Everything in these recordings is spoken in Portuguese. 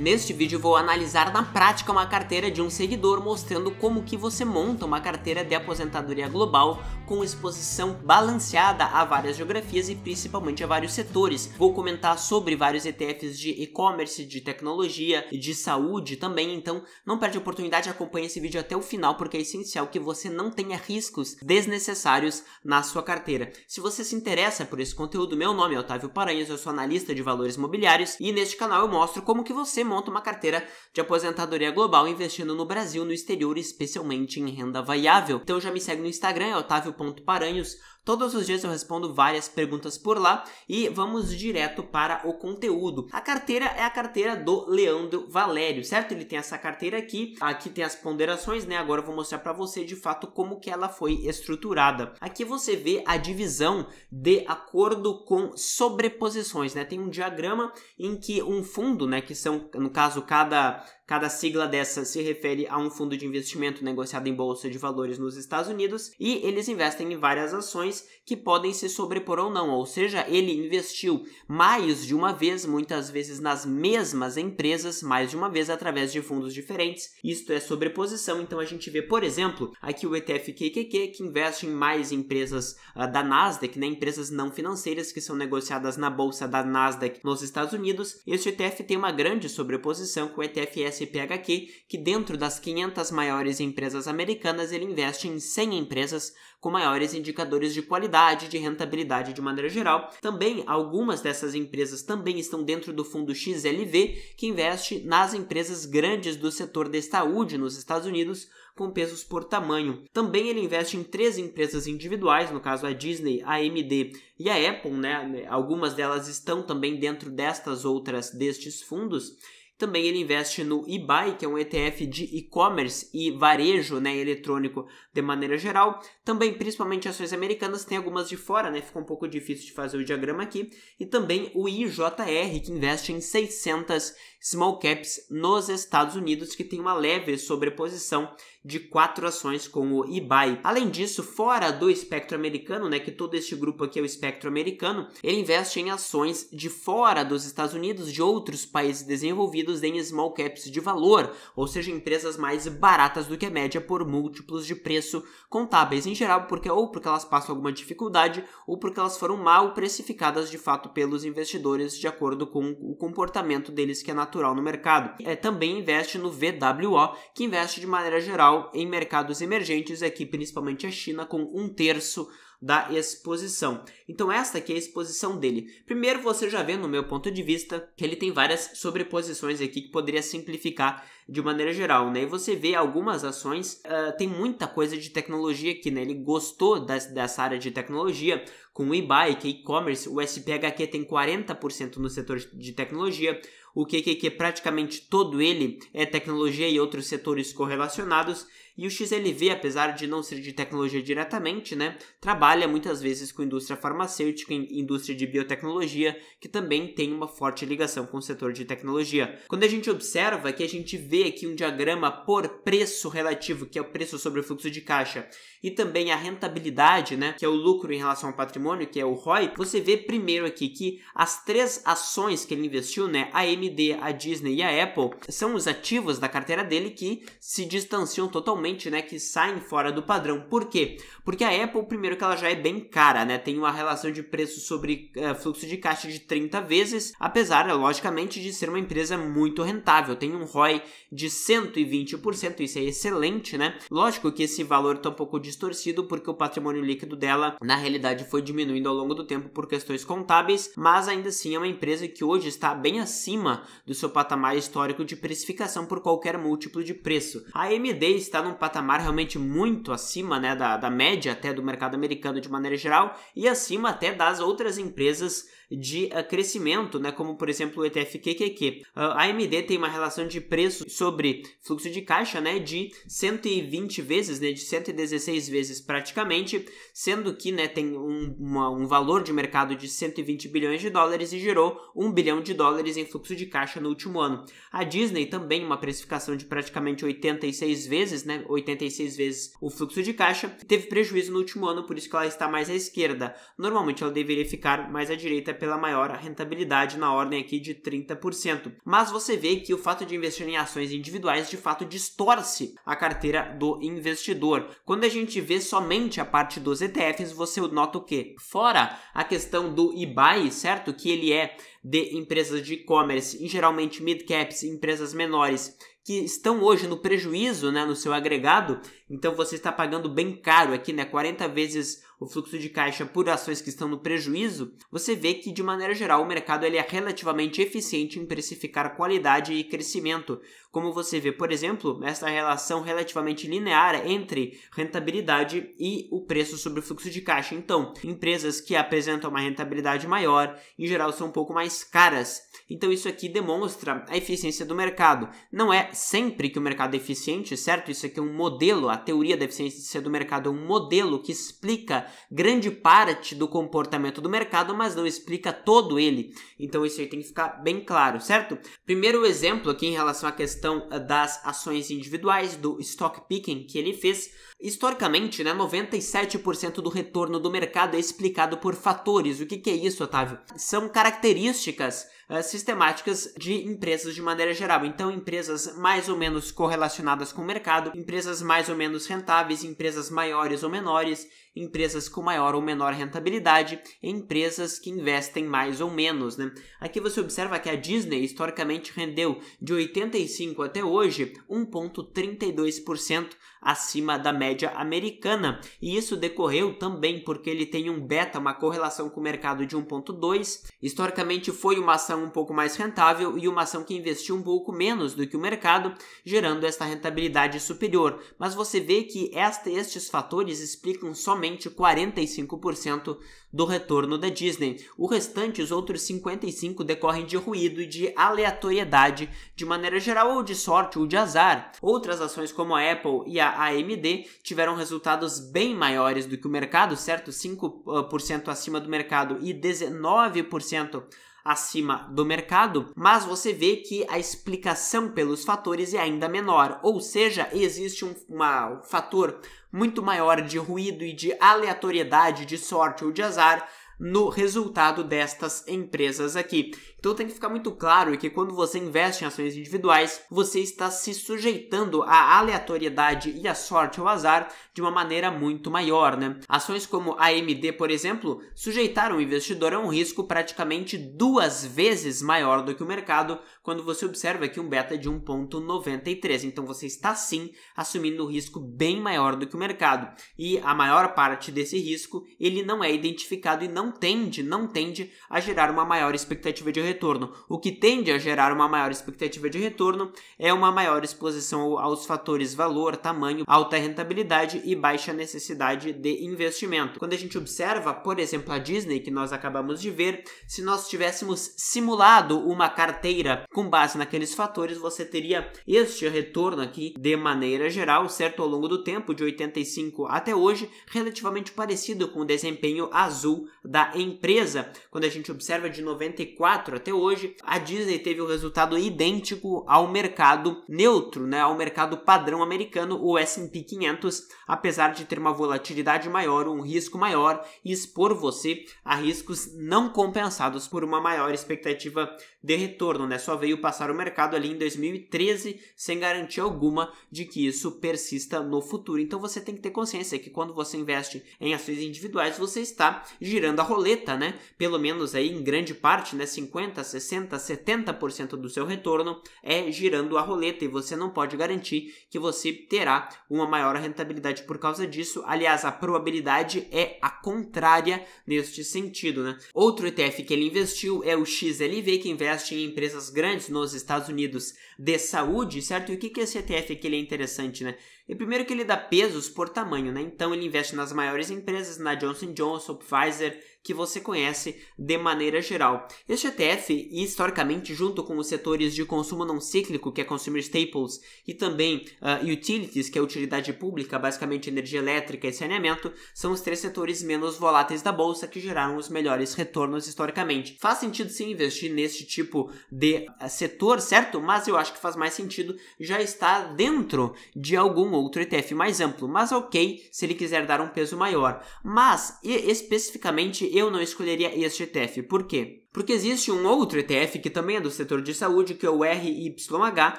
Neste vídeo vou analisar na prática uma carteira de um seguidor mostrando como que você monta uma carteira de aposentadoria global com exposição balanceada a várias geografias e principalmente a vários setores. Vou comentar sobre vários ETFs de e-commerce, de tecnologia e de saúde também, então não perde a oportunidade, acompanhe esse vídeo até o final porque é essencial que você não tenha riscos desnecessários na sua carteira. Se você se interessa por esse conteúdo, meu nome é Otávio Paranhos, eu sou analista de valores imobiliários e neste canal eu mostro como que você monta uma carteira de aposentadoria global investindo no Brasil, no exterior, especialmente em renda variável. Então já me segue no Instagram, é otavio.paranhos. Todos os dias eu respondo várias perguntas por lá e vamos direto para o conteúdo. A carteira é a carteira do Leandro Valério, certo? Ele tem essa carteira aqui, aqui tem as ponderações, né? Agora eu vou mostrar para você de fato como que ela foi estruturada. Aqui você vê a divisão de acordo com sobreposições, né? Tem um diagrama em que um fundo, né, que são no caso, cada Cada sigla dessa se refere a um fundo de investimento negociado em bolsa de valores nos Estados Unidos e eles investem em várias ações que podem se sobrepor ou não, ou seja, ele investiu mais de uma vez, muitas vezes nas mesmas empresas, mais de uma vez através de fundos diferentes. Isto é sobreposição, então a gente vê, por exemplo, aqui o ETF QQQ que investe em mais empresas uh, da Nasdaq, né, empresas não financeiras que são negociadas na bolsa da Nasdaq nos Estados Unidos. Este ETF tem uma grande sobreposição com o ETF SPHQ que dentro das 500 maiores empresas americanas ele investe em 100 empresas com maiores indicadores de qualidade e de rentabilidade de maneira geral. Também algumas dessas empresas também estão dentro do fundo XLV que investe nas empresas grandes do setor de saúde nos Estados Unidos com pesos por tamanho. Também ele investe em três empresas individuais, no caso a Disney, a AMD e a Apple, né? Algumas delas estão também dentro destas outras destes fundos também ele investe no eBay, que é um ETF de e-commerce e varejo né, eletrônico de maneira geral. Também, principalmente ações americanas, tem algumas de fora, né? Ficou um pouco difícil de fazer o diagrama aqui. E também o IJR, que investe em 600 small caps nos Estados Unidos, que tem uma leve sobreposição de quatro ações com o eBay. Além disso, fora do espectro americano, né, que todo este grupo aqui é o espectro americano, ele investe em ações de fora dos Estados Unidos, de outros países desenvolvidos em small caps de valor, ou seja, empresas mais baratas do que a média por múltiplos de preço contábeis em geral, porque ou porque elas passam alguma dificuldade ou porque elas foram mal precificadas de fato pelos investidores de acordo com o comportamento deles que é natural no mercado. É, também investe no VWO, que investe de maneira geral geral em mercados emergentes, aqui é principalmente a China, com um terço da exposição. Então esta aqui é a exposição dele. Primeiro você já vê no meu ponto de vista que ele tem várias sobreposições aqui que poderia simplificar de maneira geral, né? E você vê algumas ações, uh, tem muita coisa de tecnologia aqui, né? Ele gostou das, dessa área de tecnologia com o e-bike, e-commerce, o SPHQ tem 40% no setor de tecnologia, o QQQ praticamente todo ele é tecnologia e outros setores correlacionados, e o XLV, apesar de não ser de tecnologia diretamente, né, trabalha muitas vezes com indústria farmacêutica e indústria de biotecnologia, que também tem uma forte ligação com o setor de tecnologia. Quando a gente observa que a gente vê aqui um diagrama por preço relativo, que é o preço sobre o fluxo de caixa, e também a rentabilidade, né, que é o lucro em relação ao patrimônio, que é o ROI, você vê primeiro aqui que as três ações que ele investiu, né, a AMD, a Disney e a Apple, são os ativos da carteira dele que se distanciam totalmente realmente, né, que saem fora do padrão. Por quê? Porque a Apple, primeiro que ela já é bem cara, né, tem uma relação de preço sobre uh, fluxo de caixa de 30 vezes, apesar, né, logicamente, de ser uma empresa muito rentável, tem um ROI de 120%, isso é excelente, né? Lógico que esse valor tá um pouco distorcido porque o patrimônio líquido dela, na realidade, foi diminuindo ao longo do tempo por questões contábeis, mas ainda assim é uma empresa que hoje está bem acima do seu patamar histórico de precificação por qualquer múltiplo de preço. A AMD está num patamar realmente muito acima né, da, da média até do mercado americano de maneira geral e acima até das outras empresas de uh, crescimento, né, como por exemplo o ETF QQQ. Uh, ah, a AMD tem uma relação de preço sobre fluxo de caixa né, de 120 vezes, né, de 116 vezes praticamente, sendo que né, tem um, uma, um valor de mercado de 120 bilhões de dólares e gerou 1 bilhão de dólares em fluxo de caixa no último ano. A Disney também uma precificação de praticamente 86 vezes, né, 86 vezes o fluxo de caixa, teve prejuízo no último ano, por isso que ela está mais à esquerda. Normalmente ela deveria ficar mais à direita pela maior rentabilidade, na ordem aqui de 30%. Mas você vê que o fato de investir em ações individuais de fato distorce a carteira do investidor. Quando a gente vê somente a parte dos ETFs, você nota o que? Fora a questão do IBAI, certo? Que ele é de empresas de e-commerce, e geralmente mid-caps, empresas menores que estão hoje no prejuízo, né, no seu agregado, então você está pagando bem caro aqui, né, 40 vezes o fluxo de caixa por ações que estão no prejuízo, você vê que de maneira geral o mercado ele é relativamente eficiente em precificar qualidade e crescimento, como você vê, por exemplo, essa relação relativamente linear entre rentabilidade e o preço sobre o fluxo de caixa. Então, empresas que apresentam uma rentabilidade maior, em geral, são um pouco mais caras. Então, isso aqui demonstra a eficiência do mercado. Não é sempre que o mercado é eficiente, certo? Isso aqui é um modelo, a teoria da eficiência do mercado é um modelo que explica grande parte do comportamento do mercado, mas não explica todo ele. Então, isso aí tem que ficar bem claro, certo? Primeiro exemplo aqui em relação à questão eh, das ações individuais, do stock picking que ele fez, Historicamente, né, 97% do retorno do mercado é explicado por fatores. O que, que é isso, Otávio? São características uh, sistemáticas de empresas de maneira geral. Então, empresas mais ou menos correlacionadas com o mercado, empresas mais ou menos rentáveis, empresas maiores ou menores, empresas com maior ou menor rentabilidade, empresas que investem mais ou menos. Né? Aqui você observa que a Disney historicamente rendeu de 85 até hoje 1,32% acima da média americana. E isso decorreu também porque ele tem um beta, uma correlação com o mercado de 1.2. Historicamente foi uma ação um pouco mais rentável e uma ação que investiu um pouco menos do que o mercado, gerando esta rentabilidade superior. Mas você vê que esta, estes fatores explicam somente 45% do retorno da Disney. O restante, os outros 55 decorrem de ruído e de aleatoriedade de maneira geral ou de sorte ou de azar. Outras ações como a Apple e a a AMD tiveram resultados bem maiores do que o mercado, certo? 5% ah, acima do mercado e 19% acima do mercado, mas você vê que a explicação pelos fatores é ainda menor, ou seja, existe um, uma, um fator muito maior de ruído e de aleatoriedade, de sorte ou de azar no resultado destas empresas aqui. Então tem que ficar muito claro que quando você investe em ações individuais, você está se sujeitando à aleatoriedade e à sorte ou azar de uma maneira muito maior, né? Ações como a AMD, por exemplo, sujeitaram o investidor a um risco praticamente duas vezes maior do que o mercado, quando você observa aqui um beta de 1.93. Então você está sim assumindo um risco bem maior do que o mercado. E a maior parte desse risco, ele não é identificado e não não tende, não tende a gerar uma maior expectativa de retorno. O que tende a gerar uma maior expectativa de retorno é uma maior exposição aos fatores valor, tamanho, alta rentabilidade e baixa necessidade de investimento. Quando a gente observa, por exemplo, a Disney que nós acabamos de ver, se nós tivéssemos simulado uma carteira com base naqueles fatores, você teria este retorno aqui de maneira geral, certo, ao longo do tempo de 85 até hoje, relativamente parecido com o desempenho azul da da empresa. Quando a gente observa de 94 até hoje, a Disney teve o um resultado idêntico ao mercado neutro, né, ao mercado padrão americano, o S&P 500, apesar de ter uma volatilidade maior, um risco maior e expor você a riscos não compensados por uma maior expectativa de retorno, né? Só veio passar o mercado ali em 2013 sem garantia alguma de que isso persista no futuro. Então você tem que ter consciência que quando você investe em ações individuais, você está girando a roleta, né? Pelo menos aí em grande parte, né, 50, 60, 70% do seu retorno é girando a roleta e você não pode garantir que você terá uma maior rentabilidade por causa disso. Aliás, a probabilidade é a contrária neste sentido, né? Outro ETF que ele investiu é o XLV, que investe em empresas grandes nos Estados Unidos de saúde, certo? E o que, que esse ETF aqui ele é interessante, né? E primeiro que ele dá pesos por tamanho, né? Então ele investe nas maiores empresas, na Johnson Johnson, Pfizer, que você conhece de maneira geral. Este ETF, historicamente, junto com os setores de consumo não cíclico, que é consumer staples, e também uh, utilities, que é utilidade pública, basicamente energia elétrica e saneamento, são os três setores menos voláteis da bolsa que geraram os melhores retornos historicamente. Faz sentido sim investir nesse tipo de ah, setor, certo? Mas eu acho acho que faz mais sentido já estar dentro de algum outro ETF mais amplo. Mas ok, se ele quiser dar um peso maior. Mas, especificamente, eu não escolheria este ETF. Por quê? Porque existe um outro ETF que também é do setor de saúde, que é o RYH,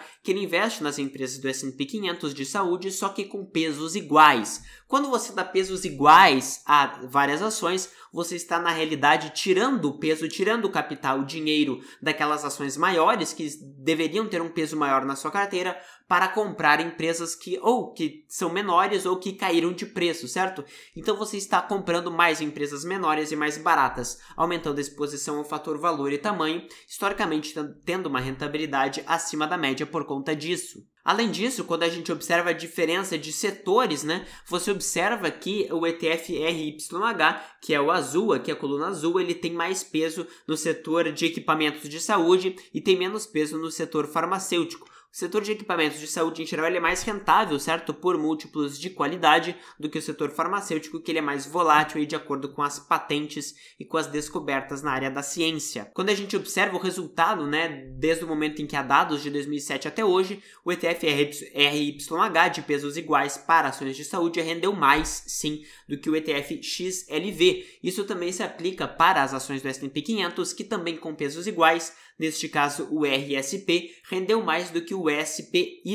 que ele investe nas empresas do S&P 500 de saúde, só que com pesos iguais. Quando você dá pesos iguais a várias ações, você está na realidade tirando o peso, tirando o capital, o dinheiro daquelas ações maiores que deveriam ter um peso maior na sua carteira para comprar empresas que ou que são menores ou que caíram de preço, certo? Então você está comprando mais empresas menores e mais baratas, aumentando a exposição ao fator valor e tamanho, historicamente tendo uma rentabilidade acima da média por conta disso. Além disso, quando a gente observa a diferença de setores, né, você observa que o ETF RYH, que é o azul, aqui a coluna azul, ele tem mais peso no setor de equipamentos de saúde e tem menos peso no setor farmacêutico o setor de equipamentos de saúde em geral é mais rentável, certo? Por múltiplos de qualidade do que o setor farmacêutico, que ele é mais volátil e de acordo com as patentes e com as descobertas na área da ciência. Quando a gente observa o resultado, né, desde o momento em que há dados de 2007 até hoje, o ETF RYH de pesos iguais para ações de saúde rendeu mais, sim, do que o ETF XLV. Isso também se aplica para as ações do S&P 500, que também com pesos iguais, neste caso o RSP, rendeu mais do que o o SPY,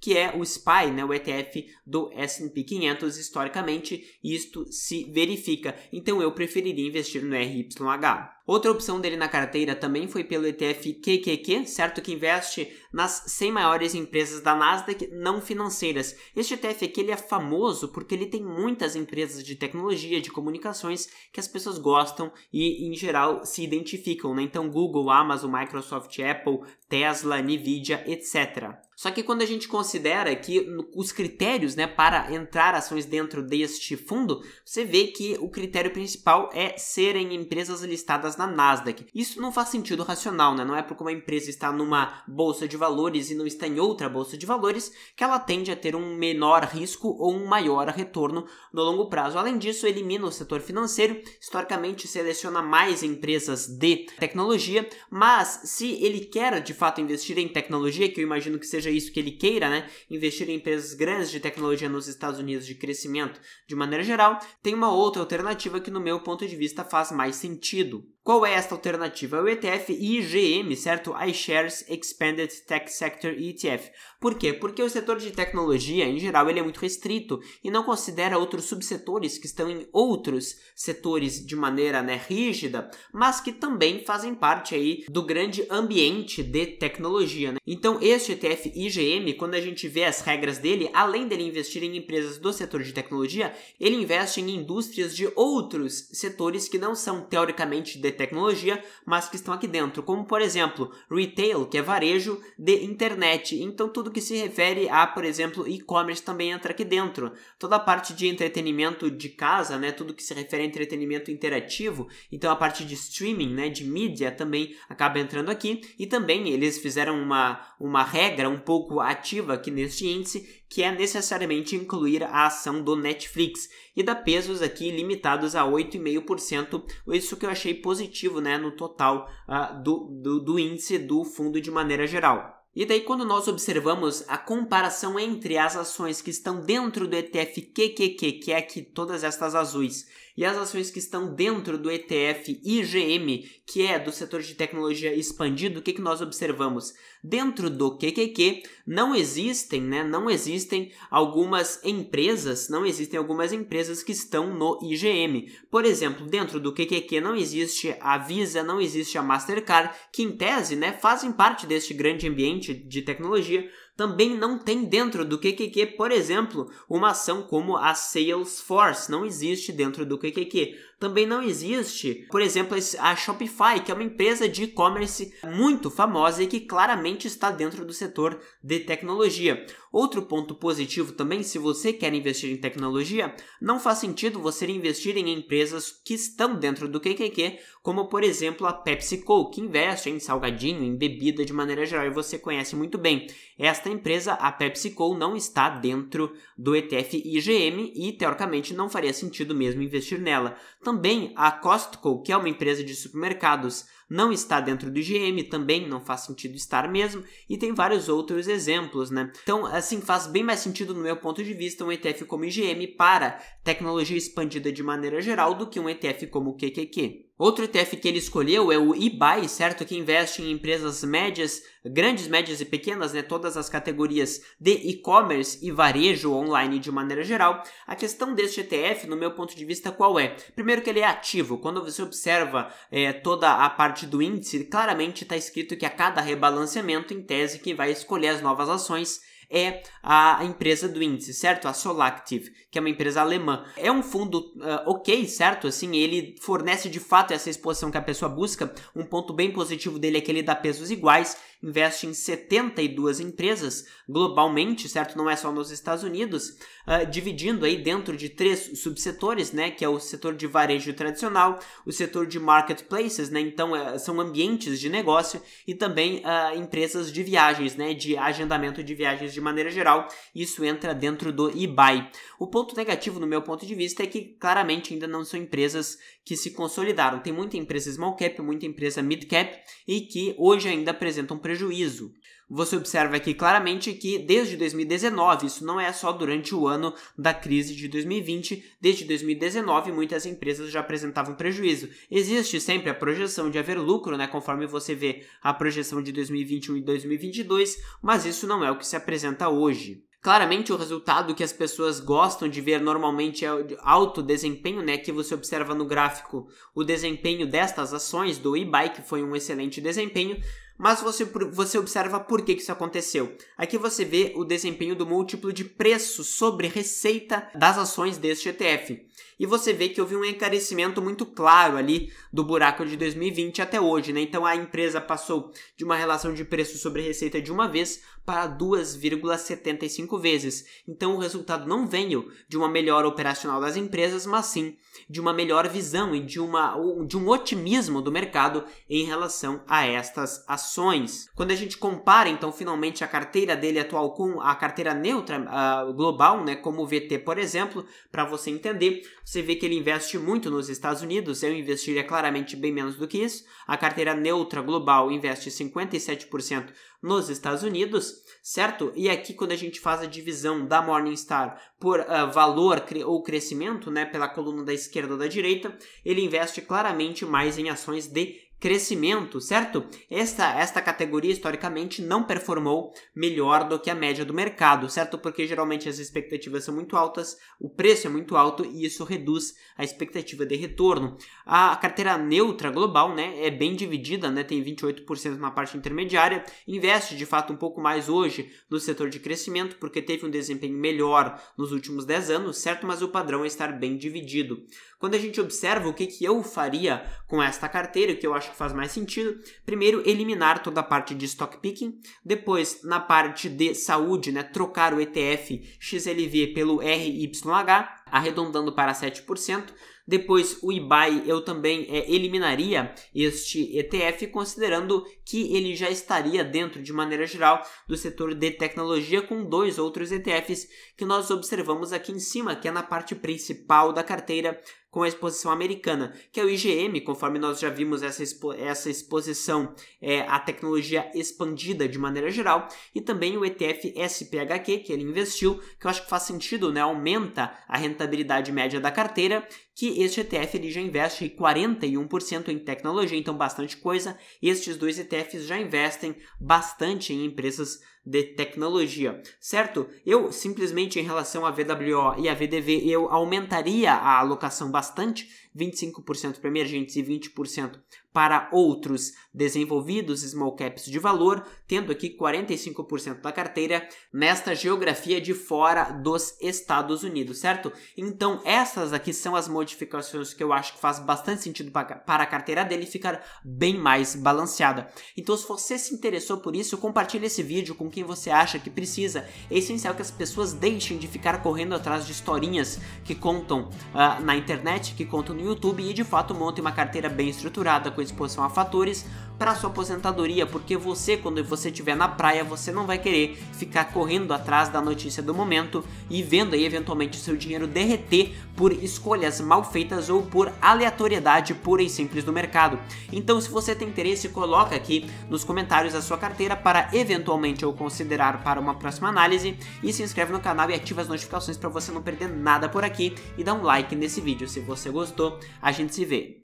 que é o SPY, né, o ETF do S&P 500 historicamente, isto se verifica. Então eu preferiria investir no RYH. Outra opção dele na carteira também foi pelo ETF QQQ, certo? Que investe nas 100 maiores empresas da Nasdaq não financeiras. Este ETF aqui ele é famoso porque ele tem muitas empresas de tecnologia, de comunicações que as pessoas gostam e em geral se identificam, né? Então Google, Amazon, Microsoft, Apple, Tesla, Nvidia, etc. Só que quando a gente considera que os critérios né, para entrar ações dentro deste fundo, você vê que o critério principal é serem empresas listadas na Nasdaq. Isso não faz sentido racional, né? não é porque uma empresa está numa bolsa de valores e não está em outra bolsa de valores que ela tende a ter um menor risco ou um maior retorno no longo prazo. Além disso, elimina o setor financeiro, historicamente seleciona mais empresas de tecnologia, mas se ele quer de fato investir em tecnologia, que eu imagino que seja seja isso que ele queira, né, investir em empresas grandes de tecnologia nos Estados Unidos de crescimento de maneira geral, tem uma outra alternativa que, no meu ponto de vista, faz mais sentido. Qual é esta alternativa? É o ETF IGM, certo? iShares Expanded Tech Sector ETF. Por quê? Porque o setor de tecnologia, em geral, ele é muito restrito e não considera outros subsetores que estão em outros setores de maneira né, rígida, mas que também fazem parte aí do grande ambiente de tecnologia. Né? Então, este ETF IGM, quando a gente vê as regras dele, além dele investir em empresas do setor de tecnologia, ele investe em indústrias de outros setores que não são teoricamente de tecnologia, mas que estão aqui dentro, como por exemplo, retail, que é varejo de internet. Então tudo que se refere a, por exemplo, e-commerce também entra aqui dentro. Toda a parte de entretenimento de casa, né, tudo que se refere a entretenimento interativo, então a parte de streaming, né, de mídia também acaba entrando aqui. E também eles fizeram uma uma regra um pouco ativa aqui neste índice, que é necessariamente incluir a ação do Netflix e da pesos aqui limitados a 8,5%, isso que eu achei positivo né, no total uh, do, do, do índice do fundo de maneira geral. E daí, quando nós observamos a comparação entre as ações que estão dentro do ETF QQQ, que é aqui todas estas azuis, e as ações que estão dentro do ETF IGM, que é do setor de tecnologia expandido, o que, que nós observamos? Dentro do QQQ não existem, né, não existem algumas empresas, não existem algumas empresas que estão no IGM. Por exemplo, dentro do QQQ não existe a Visa, não existe a Mastercard, que em tese, né, fazem parte deste grande ambiente de tecnologia, também não tem dentro do QQQ, por exemplo, uma ação como a Salesforce, não existe dentro do QQQ também não existe. Por exemplo, a Shopify, que é uma empresa de e-commerce muito famosa e que claramente está dentro do setor de tecnologia. Outro ponto positivo também, se você quer investir em tecnologia, não faz sentido você investir em empresas que estão dentro do QQQ, como por exemplo a PepsiCo, que investe em salgadinho, em bebida de maneira geral e você conhece muito bem. Esta empresa, a PepsiCo, não está dentro do ETF IGM e teoricamente não faria sentido mesmo investir nela. Também a Costco, que é uma empresa de supermercados, não está dentro do IGM, também não faz sentido estar mesmo, e tem vários outros exemplos, né? Então, assim, faz bem mais sentido, no meu ponto de vista, um ETF como IGM para tecnologia expandida de maneira geral do que um ETF como o QQQ. Outro ETF que ele escolheu é o eBay, certo? Que investe em empresas médias, grandes, médias e pequenas, né? Todas as categorias de e-commerce e varejo online de maneira geral. A questão deste ETF, no meu ponto de vista, qual é? Primeiro que ele é ativo. Quando você observa é, toda a parte do índice, claramente está escrito que a cada rebalanceamento, em tese, que vai escolher as novas ações é a empresa do índice, certo? A Solactive, que é uma empresa alemã. É um fundo uh, ok, certo? Assim, ele fornece de fato essa exposição que a pessoa busca. Um ponto bem positivo dele é que ele dá pesos iguais, investe em 72 empresas globalmente, certo? Não é só nos Estados Unidos, uh, dividindo aí dentro de três subsetores, né? Que é o setor de varejo tradicional, o setor de marketplaces, né? Então uh, são ambientes de negócio e também uh, empresas de viagens, né? De agendamento de viagens de de maneira geral, isso entra dentro do eBay. O ponto negativo, no meu ponto de vista, é que claramente ainda não são empresas que se consolidaram. Tem muita empresa small cap, muita empresa mid cap e que hoje ainda apresentam prejuízo. Você observa aqui claramente que desde 2019, isso não é só durante o ano da crise de 2020, desde 2019 muitas empresas já apresentavam prejuízo. Existe sempre a projeção de haver lucro, né, conforme você vê a projeção de 2021 e 2022, mas isso não é o que se apresenta hoje. Claramente, o resultado que as pessoas gostam de ver normalmente é o alto desempenho, né? Que você observa no gráfico o desempenho destas ações do e bike foi um excelente desempenho, mas você, você observa por que isso aconteceu. Aqui você vê o desempenho do múltiplo de preço sobre receita das ações deste ETF. E você vê que houve um encarecimento muito claro ali do buraco de 2020 até hoje, né? Então a empresa passou de uma relação de preço sobre receita de uma vez para 2,75 vezes. Então o resultado não veio de uma melhora operacional das empresas, mas sim de uma melhor visão e de, uma, de um otimismo do mercado em relação a estas ações ações. Quando a gente compara, então, finalmente a carteira dele atual com a carteira neutra uh, global, né, como o VT, por exemplo, para você entender, você vê que ele investe muito nos Estados Unidos, eu investiria claramente bem menos do que isso. A carteira neutra global investe 57% nos Estados Unidos, certo? E aqui quando a gente faz a divisão da Morningstar por uh, valor cre ou crescimento, né, pela coluna da esquerda ou da direita, ele investe claramente mais em ações de crescimento, certo? Esta, esta categoria historicamente não performou melhor do que a média do mercado, certo? Porque geralmente as expectativas são muito altas, o preço é muito alto e isso reduz a expectativa de retorno. A carteira neutra global, né, é bem dividida, né, tem 28% na parte intermediária, investe de fato um pouco mais hoje no setor de crescimento porque teve um desempenho melhor nos nos últimos 10 anos, certo? Mas o padrão é estar bem dividido. Quando a gente observa o que, que eu faria com esta carteira, que eu acho que faz mais sentido, primeiro eliminar toda a parte de stock picking, depois na parte de saúde, né, trocar o ETF XLV pelo RYH, arredondando para 7%. Depois, o IBAI eu também é, eliminaria este ETF, considerando que ele já estaria dentro, de maneira geral, do setor de tecnologia, com dois outros ETFs que nós observamos aqui em cima, que é na parte principal da carteira, com a exposição americana, que é o IgM, conforme nós já vimos essa, expo essa exposição é, a tecnologia expandida de maneira geral, e também o ETF SPHQ, que ele investiu, que eu acho que faz sentido, né? aumenta a rentabilidade média da carteira, que este ETF ele já investe 41% em tecnologia, então bastante coisa. Estes dois ETFs já investem bastante em empresas de tecnologia, certo? Eu simplesmente em relação à VWO e à VDV, eu aumentaria a alocação bastante, 25% para emergentes e 20% para outros desenvolvidos small caps de valor, tendo aqui 45% da carteira nesta geografia de fora dos Estados Unidos, certo? Então, essas aqui são as modificações que eu acho que faz bastante sentido para a carteira dele ficar bem mais balanceada. Então, se você se interessou por isso, compartilhe esse vídeo com quem você acha que precisa. É essencial que as pessoas deixem de ficar correndo atrás de historinhas que contam uh, na internet, que contam no YouTube e de fato montem uma carteira bem estruturada com exposição a fatores para sua aposentadoria, porque você, quando você estiver na praia, você não vai querer ficar correndo atrás da notícia do momento e vendo aí eventualmente seu dinheiro derreter por escolhas mal feitas ou por aleatoriedade pura e simples do mercado. Então, se você tem interesse, coloca aqui nos comentários a sua carteira para eventualmente eu considerar para uma próxima análise e se inscreve no canal e ativa as notificações para você não perder nada por aqui e dá um like nesse vídeo se você gostou. A gente se vê.